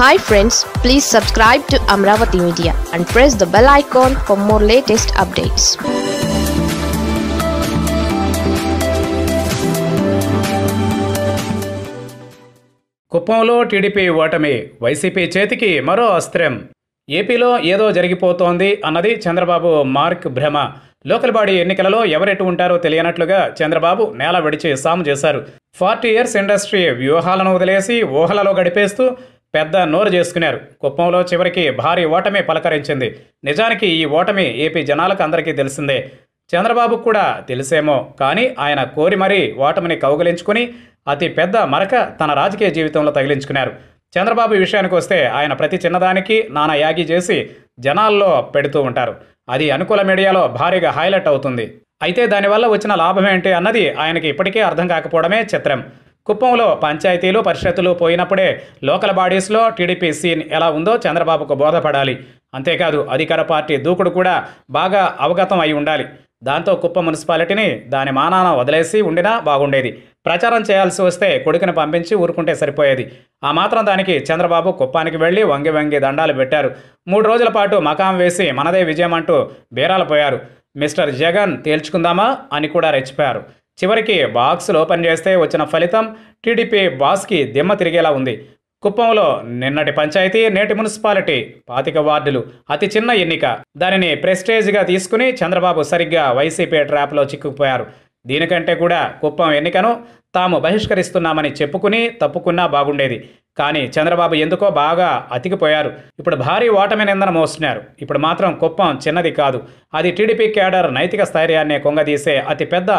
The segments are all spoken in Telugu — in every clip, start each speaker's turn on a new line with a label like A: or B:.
A: hi friends please subscribe to Amaravati media and press the bell icon for more latest updates కుప్పంలో టీడీపీ ఓటమి వైసీపీ చేతికి మరో అస్త్రం ఏపీలో ఏదో జరిగిపోతోంది అన్నది చంద్రబాబు మార్క్ భ్రమ లోకల్ ఎన్నికలలో ఎవరెటు ఉంటారో తెలియనట్లుగా చంద్రబాబు నేల విడిచి సాము చేశారు ఫార్టీ ఇయర్స్ ఇండస్ట్రీ వ్యూహాలను వదిలేసి ఊహలలో గడిపేస్తూ పెద్ద నోరు చేసుకున్నారు కుప్పంలో చివరికి భారీ ఓటమి పలకరించింది నిజానికి ఈ ఓటమి ఏపీ జనాలకు అందరికీ తెలిసిందే చంద్రబాబుకు కూడా తెలిసేమో కానీ ఆయన కోరి మరీ ఓటమిని కౌగలించుకుని అతి పెద్ద మరక తన రాజకీయ జీవితంలో తగిలించుకున్నారు చంద్రబాబు విషయానికి వస్తే ఆయన ప్రతి చిన్నదానికి నానా యాగి చేసి జనాల్లో పెడుతూ ఉంటారు అది అనుకూల మీడియాలో భారీగా హైలైట్ అవుతుంది అయితే దానివల్ల వచ్చిన లాభం ఏంటి అన్నది ఆయనకి ఇప్పటికే అర్థం కాకపోవడమే చిత్రం కుప్పంలో పంచాయతీలు పరిషత్తులు పోయినప్పుడే లోకల్ బాడీస్లో టీడీపీ సీన్ ఎలా ఉందో చంద్రబాబుకు బోధపడాలి అంతేకాదు అధికార పార్టీ దూకుడు కూడా బాగా అవగతం అయి ఉండాలి దాంతో కుప్ప మున్సిపాలిటీని దాని మానాన వదిలేసి ఉండినా బాగుండేది ప్రచారం చేయాల్సి వస్తే కొడుకుని పంపించి ఊరుకుంటే సరిపోయేది ఆ మాత్రం దానికి చంద్రబాబు కుప్పానికి వెళ్ళి వంగి వంగి దండాలు పెట్టారు మూడు రోజుల పాటు మకాం వేసి మనదే విజయం అంటూ బేరాలు పోయారు మిస్టర్ జగన్ తేల్చుకుందామా అని కూడా రెచ్చిపోయారు చివరికి బాక్స్లో పనిచేస్తే వచ్చిన ఫలితం టీడీపీ బాస్కి దిమ్మ తిరిగేలా ఉంది కుప్పంలో నిన్నటి పంచాయతీ నేటి మున్సిపాలిటీ పాతిక వార్డులు అతి చిన్న ఎన్నిక దానిని ప్రెస్టేజ్గా తీసుకుని చంద్రబాబు సరిగ్గా వైసీపీ ట్రాప్లో చిక్కుకుపోయారు దీనికంటే కూడా కుప్పం ఎన్నికను తాము బహిష్కరిస్తున్నామని చెప్పుకుని తప్పుకున్నా బాగుండేది కానీ చంద్రబాబు ఎందుకో బాగా అతికిపోయారు ఇప్పుడు భారీ ఓటమి నిందన మోస్తున్నారు ఇప్పుడు మాత్రం కుప్పం చిన్నది కాదు అది టీడీపీ కేడర్ నైతిక స్థైర్యాన్ని కొంగదీసే అతిపెద్ద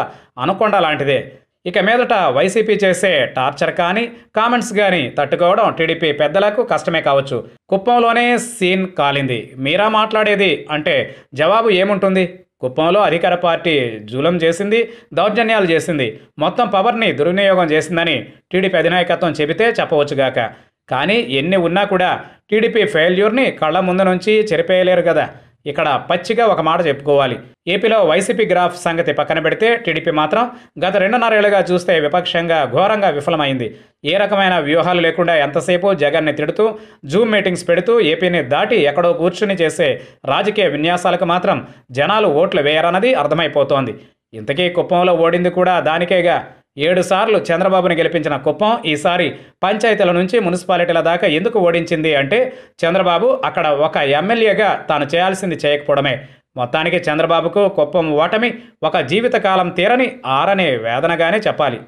A: అనుకొండ లాంటిదే ఇక మీదట వైసీపీ చేసే టార్చర్ కానీ కామెంట్స్ కానీ తట్టుకోవడం టీడీపీ పెద్దలకు కష్టమే కావచ్చు కుప్పంలోనే సీన్ కాలింది మీరా మాట్లాడేది అంటే జవాబు ఏముంటుంది కుప్పంలో అధికార పార్టీ జూలం చేసింది దౌర్జన్యాలు చేసింది మొత్తం పవర్ని దుర్వినియోగం చేసిందని టీడీపీ అధినాయకత్వం చెబితే చెప్పవచ్చుగాక కానీ ఎన్ని ఉన్నా కూడా టీడీపీ ఫెయిల్యూర్ని కళ్ళ ముందు నుంచి చెరిపేయలేరు కదా ఇక్కడ పచ్చిగా ఒక మాట చెప్పుకోవాలి ఏపీలో వైసీపీ గ్రాఫ్ సంగతి పక్కన పెడితే టీడీపీ మాత్రం గత రెండున్నరేళ్లుగా చూస్తే విపక్షంగా ఘోరంగా విఫలమైంది ఏ రకమైన వ్యూహాలు లేకుండా ఎంతసేపు జగన్ని తిడుతూ జూమ్ మీటింగ్స్ పెడుతూ ఏపీని దాటి ఎక్కడో కూర్చుని చేసే రాజకీయ విన్యాసాలకు మాత్రం జనాలు ఓట్లు వేయరన్నది అర్థమైపోతోంది ఇంతకీ కుప్పంలో ఓడింది కూడా దానికేగా ఏడుసార్లు చంద్రబాబును గెలిపించిన కుప్పం ఈసారి పంచాయతీల నుంచి మున్సిపాలిటీల దాకా ఎందుకు ఓడించింది అంటే చంద్రబాబు అక్కడ ఒక ఎమ్మెల్యేగా తాను చేయాల్సింది చేయకపోవడమే మొత్తానికి చంద్రబాబుకు కుప్పం ఓటమి ఒక జీవితకాలం తీరని ఆరనే వేదనగానే చెప్పాలి